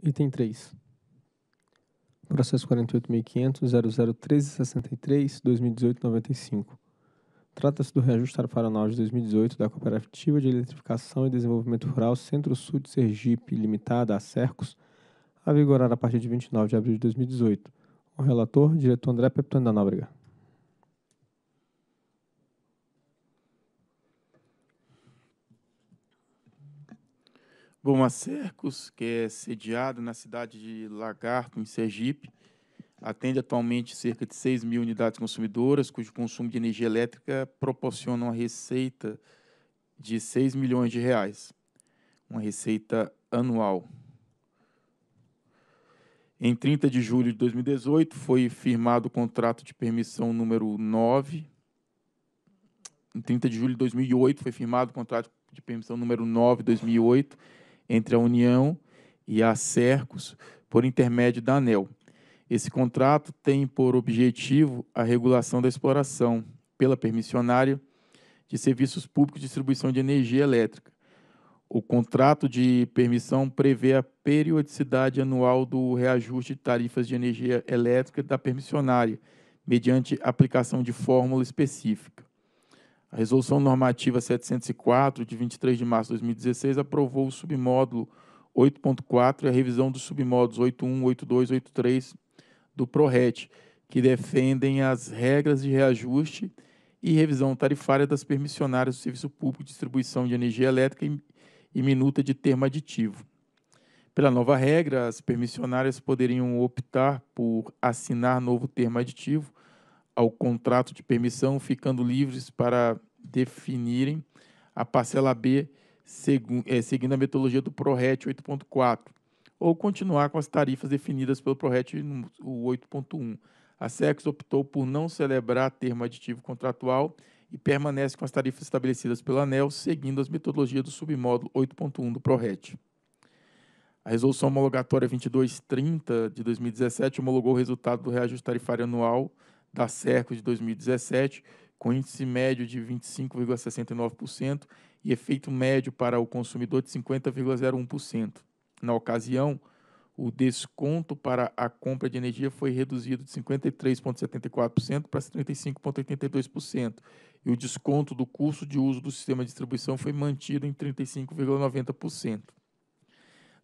Item 3. Processo 48.500.001363-2018-95. Trata-se do reajuste tarifário de 2018 da Cooperativa de Eletrificação e Desenvolvimento Rural Centro-Sul de Sergipe, limitada a Cercos, a vigorar a partir de 29 de abril de 2018. O relator, diretor André Peptano da Nóbrega. Bom, a Cercos, que é sediada na cidade de Lagarto, em Sergipe, atende atualmente cerca de 6 mil unidades consumidoras, cujo consumo de energia elétrica proporciona uma receita de 6 milhões de reais, uma receita anual. Em 30 de julho de 2018, foi firmado o contrato de permissão número 9. Em 30 de julho de 2008, foi firmado o contrato de permissão número 9 2008 entre a União e a Cercos por intermédio da ANEL. Esse contrato tem por objetivo a regulação da exploração pela permissionária de serviços públicos de distribuição de energia elétrica. O contrato de permissão prevê a periodicidade anual do reajuste de tarifas de energia elétrica da permissionária, mediante aplicação de fórmula específica. A Resolução Normativa 704, de 23 de março de 2016, aprovou o submódulo 8.4 e a revisão dos submódulos 8.1, 8.2, 8.3 do PRORET, que defendem as regras de reajuste e revisão tarifária das permissionárias do serviço público de distribuição de energia elétrica e, e minuta de termo aditivo. Pela nova regra, as permissionárias poderiam optar por assinar novo termo aditivo ao contrato de permissão, ficando livres para definirem a parcela B, é, seguindo a metodologia do ProRet 8.4, ou continuar com as tarifas definidas pelo ProRet 8.1. A SEX optou por não celebrar termo aditivo contratual e permanece com as tarifas estabelecidas pela ANEL, seguindo as metodologias do submódulo 8.1 do ProRet. A resolução homologatória 2230 de 2017 homologou o resultado do reajuste tarifário anual da tá Cerco de 2017, com índice médio de 25,69% e efeito médio para o consumidor de 50,01%. Na ocasião, o desconto para a compra de energia foi reduzido de 53,74% para 35,82%, e o desconto do custo de uso do sistema de distribuição foi mantido em 35,90%.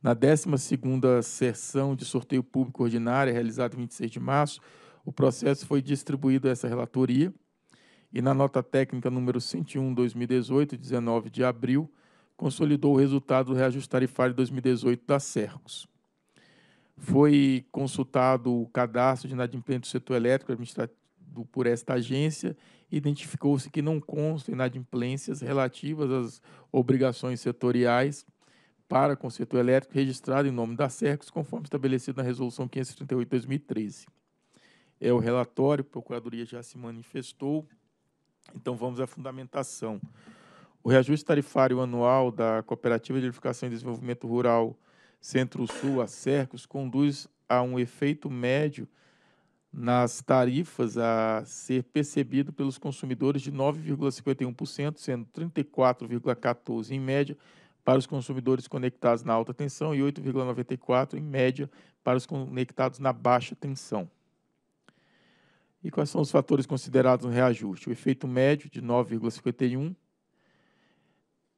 Na 12ª sessão de sorteio público ordinária, realizada em 26 de março, o processo foi distribuído a essa relatoria e na nota técnica número 101 2018, 19 de abril, consolidou o resultado do reajuste tarifário 2018 da CERCOs. Foi consultado o cadastro de inadimplência do setor elétrico administrado por esta agência identificou-se que não constam inadimplências relativas às obrigações setoriais para com o setor elétrico registrado em nome da CERCOs conforme estabelecido na Resolução 538 de 2013 é o relatório, a Procuradoria já se manifestou, então vamos à fundamentação. O reajuste tarifário anual da Cooperativa de Edificação e Desenvolvimento Rural Centro-Sul, a Cercos, conduz a um efeito médio nas tarifas a ser percebido pelos consumidores de 9,51%, sendo 34,14% em média para os consumidores conectados na alta tensão e 8,94% em média para os conectados na baixa tensão. E quais são os fatores considerados no reajuste? O efeito médio de 9,51,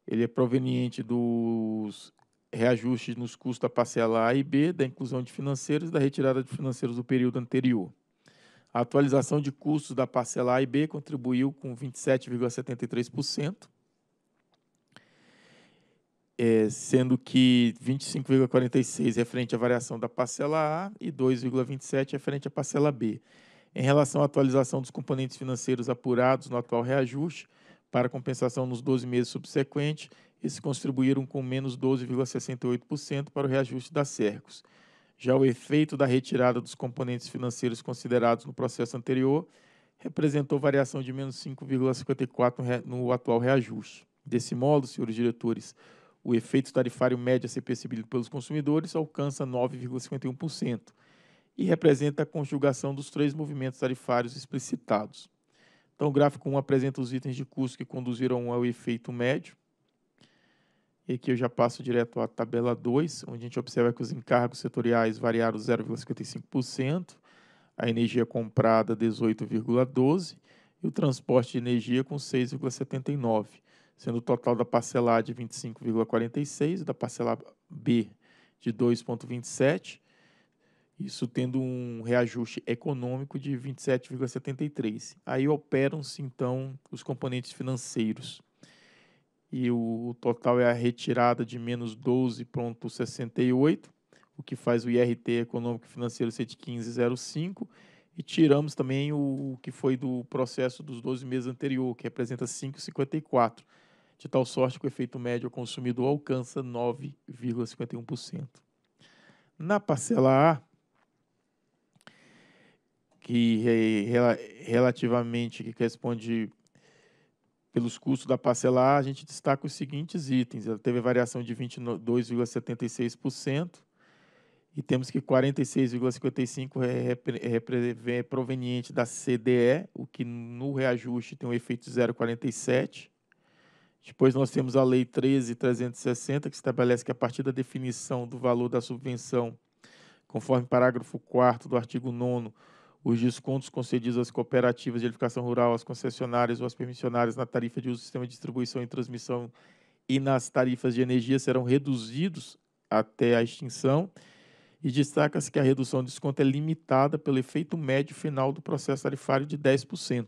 ele é proveniente dos reajustes nos custos da parcela A e B, da inclusão de financeiros e da retirada de financeiros do período anterior. A atualização de custos da parcela A e B contribuiu com 27,73%, é, sendo que 25,46% referente é à variação da parcela A e 2,27% referente é à parcela B. Em relação à atualização dos componentes financeiros apurados no atual reajuste, para compensação nos 12 meses subsequentes, esses contribuíram com menos 12,68% para o reajuste da Cercos. Já o efeito da retirada dos componentes financeiros considerados no processo anterior representou variação de menos 5,54% no atual reajuste. Desse modo, senhores diretores, o efeito tarifário médio a ser percebido pelos consumidores alcança 9,51% e representa a conjugação dos três movimentos tarifários explicitados. Então, o gráfico 1 apresenta os itens de custo que conduziram ao efeito médio. E aqui eu já passo direto à tabela 2, onde a gente observa que os encargos setoriais variaram 0,55%, a energia comprada 18,12% e o transporte de energia com 6,79%, sendo o total da parcela A de 25,46% e da parcela B de 2,27%, isso tendo um reajuste econômico de 27,73. Aí operam-se então os componentes financeiros. E o, total é a retirada de menos 12,68, o que faz o IRT econômico financeiro ser de 15,05. E tiramos também o, o que foi do processo dos 12 meses anterior, que representa 5,54 de tal sorte que o efeito médio ao consumidor alcança 9,51%. Na parcela A, que relativamente que corresponde pelos custos da parcelar, a gente destaca os seguintes itens. Ela teve variação de 22,76% e temos que 46,55% é, é proveniente da CDE, o que no reajuste tem um efeito 0,47%. Depois nós temos a Lei 13.360, que estabelece que a partir da definição do valor da subvenção, conforme parágrafo 4 do artigo 9 os descontos concedidos às cooperativas de edificação rural, às concessionárias ou às permissionárias na tarifa de uso do sistema de distribuição e transmissão e nas tarifas de energia serão reduzidos até a extinção. E destaca-se que a redução de desconto é limitada pelo efeito médio final do processo tarifário de 10%.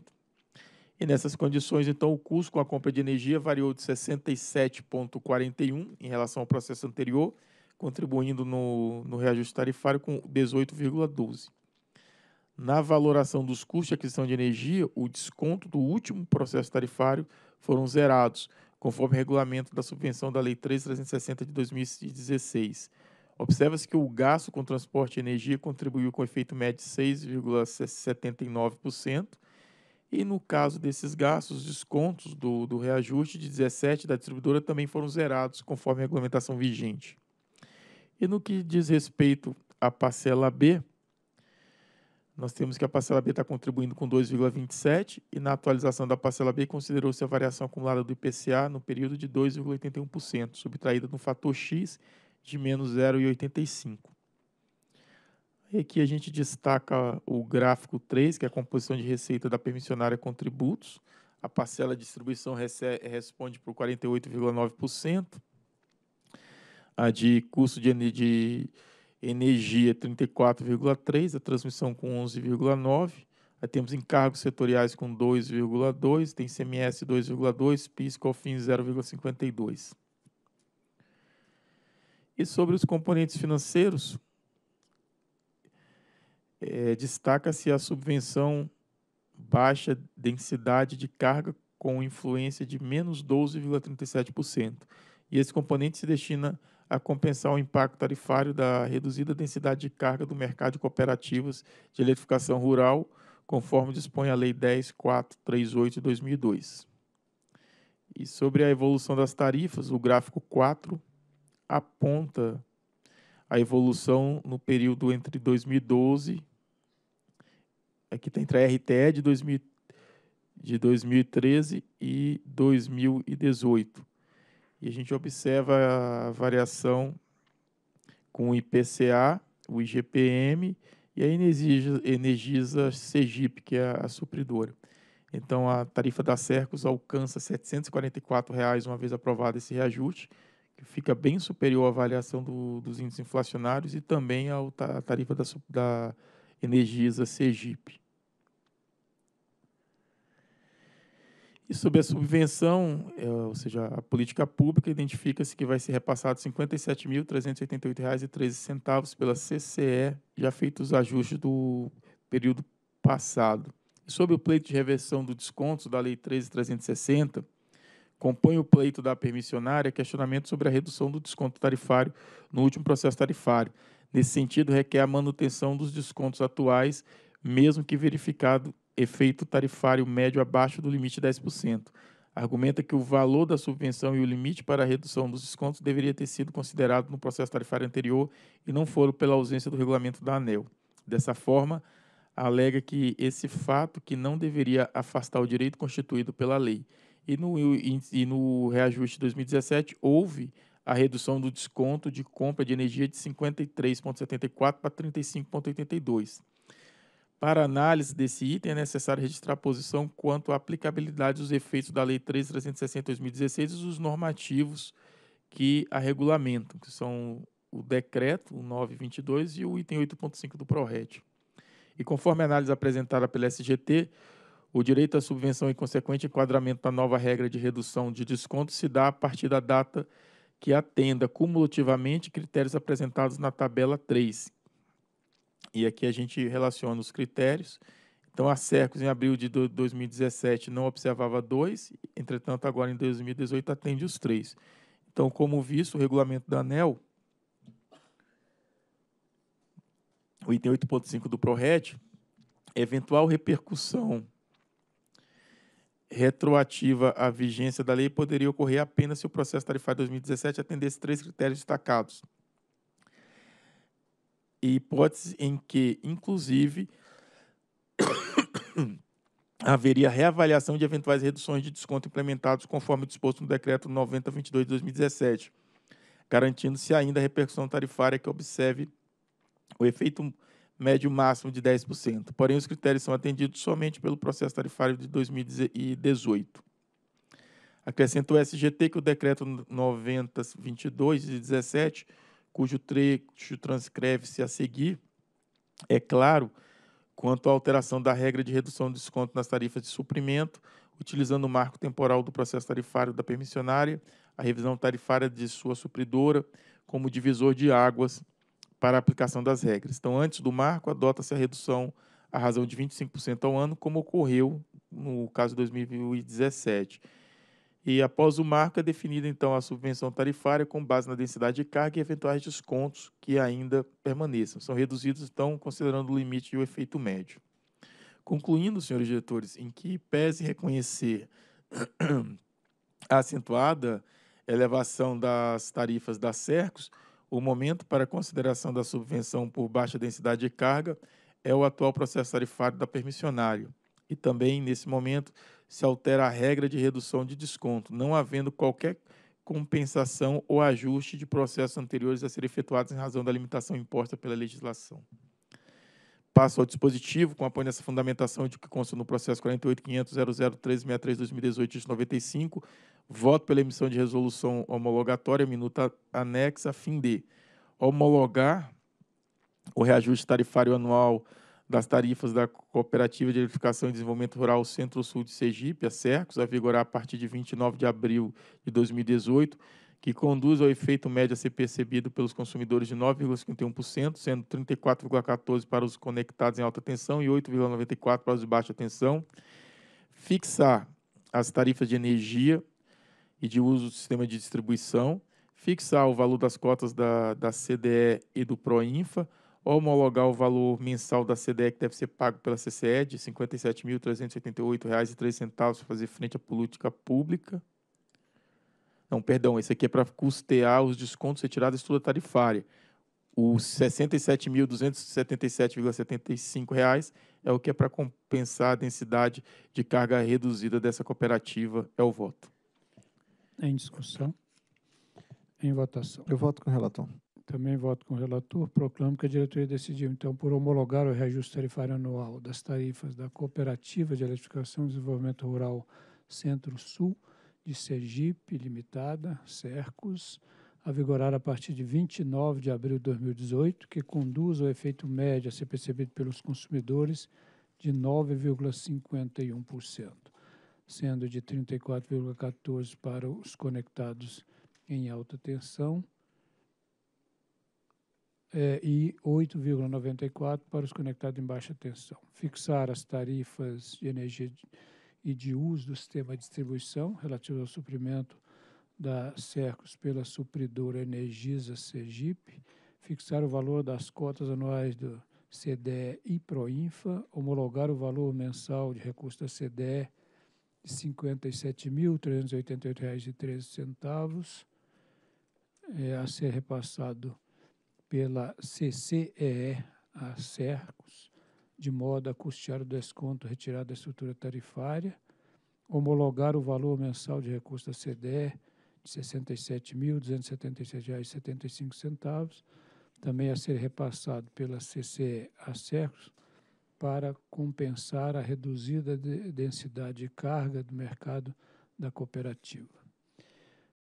E nessas condições, então, o custo com a compra de energia variou de 67,41 em relação ao processo anterior, contribuindo no, no reajuste tarifário com 18,12. Na valoração dos custos de aquisição de energia, o desconto do último processo tarifário foram zerados, conforme regulamento da subvenção da Lei 3.360 de 2016. Observa-se que o gasto com transporte de energia contribuiu com efeito médio de 6,79%, e no caso desses gastos, os descontos do, do reajuste de 17 da distribuidora também foram zerados, conforme a regulamentação vigente. E no que diz respeito à parcela B, nós temos que a parcela B está contribuindo com 2,27 e na atualização da parcela B considerou-se a variação acumulada do IPCA no período de 2,81%, subtraída no fator X de menos 0,85. aqui a gente destaca o gráfico 3, que é a composição de receita da permissionária contributos. A parcela de distribuição responde por 48,9%. A de custo de, de energia 34,3, a transmissão com 11,9, aí temos encargos setoriais com 2,2, tem CMS 2,2, PIS, COFIN 0,52. E sobre os componentes financeiros, é, destaca-se a subvenção baixa densidade de carga com influência de menos 12,37%. E esse componente se destina a compensar o impacto tarifário da reduzida densidade de carga do mercado de cooperativas de eletrificação rural, conforme dispõe a Lei 10.438 de 2002. E sobre a evolução das tarifas, o gráfico 4 aponta a evolução no período entre 2012, aqui tem tá entre a RTE de, 2000, de 2013 e 2018 e a gente observa a variação com o IPCA, o IGPM e a Energisa, Energisa Sergipe, que é a, supridora. Então, a tarifa da Cercos alcança R$ 744, uma vez aprovado esse reajuste, que fica bem superior à variação do, dos índices inflacionários e também à tarifa da, da Energisa Sergipe. E sobre a subvenção, é, ou seja, a política pública, identifica-se que vai ser repassado R$ 57.388,13 pela CCE, já feitos os ajustes do período passado. E sobre o pleito de reversão do desconto da Lei 13.360, compõe o pleito da permissionária questionamento sobre a redução do desconto tarifário no último processo tarifário. Nesse sentido, requer a manutenção dos descontos atuais, mesmo que verificado efeito tarifário médio abaixo do limite de 10%. Argumenta que o valor da subvenção e o limite para a redução dos descontos deveria ter sido considerado no processo tarifário anterior e não foram pela ausência do regulamento da ANEL. Dessa forma, alega que esse fato que não deveria afastar o direito constituído pela lei. E no, e, e no reajuste de 2017, houve a redução do desconto de compra de energia de 53,74 para 35,82. Para análise desse item, é necessário registrar posição quanto à aplicabilidade dos efeitos da Lei de 2016 e os normativos que a regulamentam, que são o decreto, o 922, e o item 8.5 do PRORET. E conforme a análise apresentada pela SGT, o direito à subvenção e consequente enquadramento da nova regra de redução de desconto se dá a partir da data que atenda cumulativamente critérios apresentados na tabela 3, e aqui a gente relaciona os critérios. Então, a Cercos, em abril de 2017, não observava dois, entretanto, agora em 2018 atende os três. Então, como visto, o regulamento da ANEL, o item 8.5 do PRORED, eventual repercussão retroativa à vigência da lei poderia ocorrer apenas se o processo tarifário 2017 atendesse três critérios destacados e hipótese em que, inclusive, haveria reavaliação de eventuais reduções de desconto implementados conforme disposto no Decreto 9022 de 2017, garantindo-se ainda a repercussão tarifária que observe o efeito médio máximo de 10%. Porém, os critérios são atendidos somente pelo processo tarifário de 2018. Acrescenta o SGT que o Decreto 9022 de 2017 cujo trecho transcreve-se a seguir, é claro quanto à alteração da regra de redução do desconto nas tarifas de suprimento, utilizando o marco temporal do processo tarifário da permissionária, a revisão tarifária de sua supridora como divisor de águas para a aplicação das regras. Então, antes do marco, adota-se a redução à razão de 25% ao ano, como ocorreu no caso de 2017. E após o marco, é definida então a subvenção tarifária com base na densidade de carga e eventuais descontos que ainda permaneçam. São reduzidos, então, considerando o limite e o efeito médio. Concluindo, senhores diretores, em que pese reconhecer a acentuada elevação das tarifas da Cercos, o momento para consideração da subvenção por baixa densidade de carga é o atual processo tarifário da permissionário, e também, nesse momento, se altera a regra de redução de desconto, não havendo qualquer compensação ou ajuste de processos anteriores a ser efetuados em razão da limitação imposta pela legislação. Passo ao dispositivo, com apoio nessa fundamentação de que consta no processo 48.500.003.63.2018-95, voto pela emissão de resolução homologatória, minuta anexa, fim de homologar o reajuste tarifário anual das tarifas da Cooperativa de Edificação e Desenvolvimento Rural Centro-Sul de Sergipe, a CERCOS, a vigorar a partir de 29 de abril de 2018, que conduz ao efeito médio a ser percebido pelos consumidores de 9,51%, sendo 34,14% para os conectados em alta tensão e 8,94% para os de baixa tensão. Fixar as tarifas de energia e de uso do sistema de distribuição, fixar o valor das cotas da, da CDE e do Proinfa, homologar o valor mensal da CDE que deve ser pago pela CCE de R$ 57.388,03 para fazer frente à política pública. Não, perdão, esse aqui é para custear os descontos retirados da estrutura tarifária. Os R$ 67.277,75 é o que é para compensar a densidade de carga reduzida dessa cooperativa. É o voto. Em discussão. Em votação. Eu voto com o relator também voto com o relator, proclamo que a diretoria decidiu, então, por homologar o reajuste tarifário anual das tarifas da Cooperativa de Eletrificação e Desenvolvimento Rural Centro-Sul, de Sergipe Limitada, Cercos, a vigorar a partir de 29 de abril de 2018, que conduz ao efeito médio a ser percebido pelos consumidores de 9,51%, sendo de 34,14% para os conectados em alta tensão, eh, e 8,94 para os conectados em baixa tensão. Fixar as tarifas de energia e de uso do sistema de distribuição relativo ao suprimento da Cercos pela supridora Energisa Sergipe, fixar o valor das cotas anuais do CDE e Proinfa, homologar o valor mensal de recurso da CDE de R$ 57.388,13 é, a ser repassado pela CCEE a Cercos, de modo a custear o desconto retirado da estrutura tarifária, homologar o valor mensal de recurso da CDE de R$ 67.277,75, também a ser repassado pela CCE a Cercos, para compensar a reduzida densidade de carga do mercado da cooperativa.